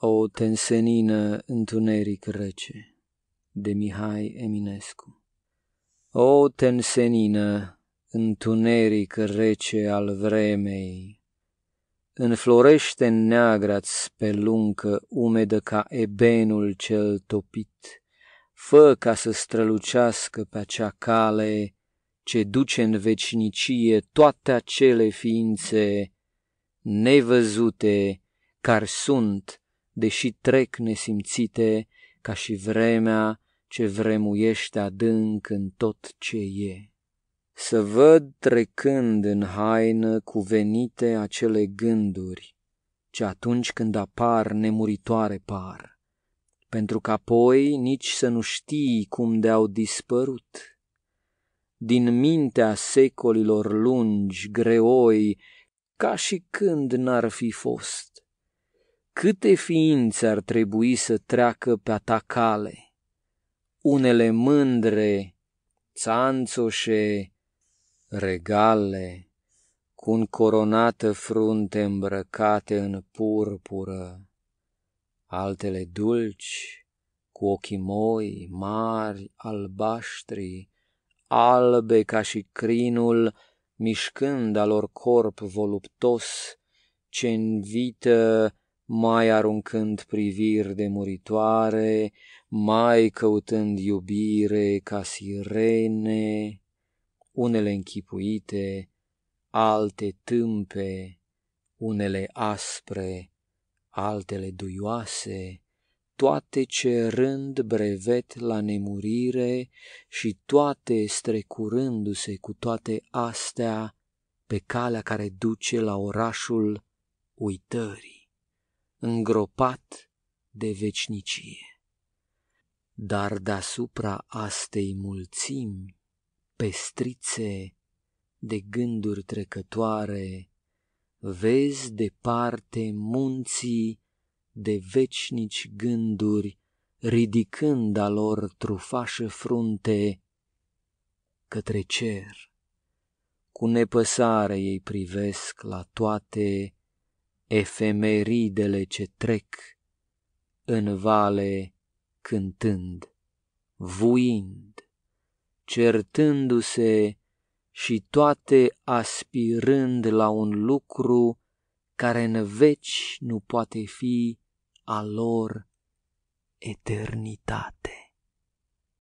O tensenină întuneric rece de Mihai Eminescu O tensenină întuneric rece al vremei, Înflorește în pe luncă umedă ca ebenul cel topit, Fă ca să strălucească pe acea cale ce duce în vecinicie toate acele ființe nevăzute care sunt deși trec nesimțite ca și vremea ce vremuiește adânc în tot ce e. Să văd trecând în haină cuvenite acele gânduri, ce atunci când apar nemuritoare par, pentru că apoi nici să nu știi cum de-au dispărut. Din mintea secolilor lungi, greoi, ca și când n-ar fi fost Câte ființe ar trebui să treacă pe atacale? Unele mândre, țanțoșe, regale, cu un coronată frunte îmbrăcate în purpură, altele dulci, cu ochii moi, mari, albaștri, albe ca și crinul, mișcând alor corp voluptos, ce invită mai aruncând priviri de muritoare, mai căutând iubire ca sirene, unele închipuite, alte tâmpe, unele aspre, altele duioase, toate cerând brevet la nemurire și toate strecurându-se cu toate astea pe calea care duce la orașul uitării îngropat de vecnicie. Dar deasupra astei mulțimi, pestrițe de gânduri trecătoare, vezi departe munții de vecnici gânduri, ridicând a lor trufașă frunte către cer. Cu nepăsare ei privesc la toate efemeridele ce trec în vale cântând, vuind, certându-se și toate aspirând la un lucru care în veci nu poate fi a lor eternitate.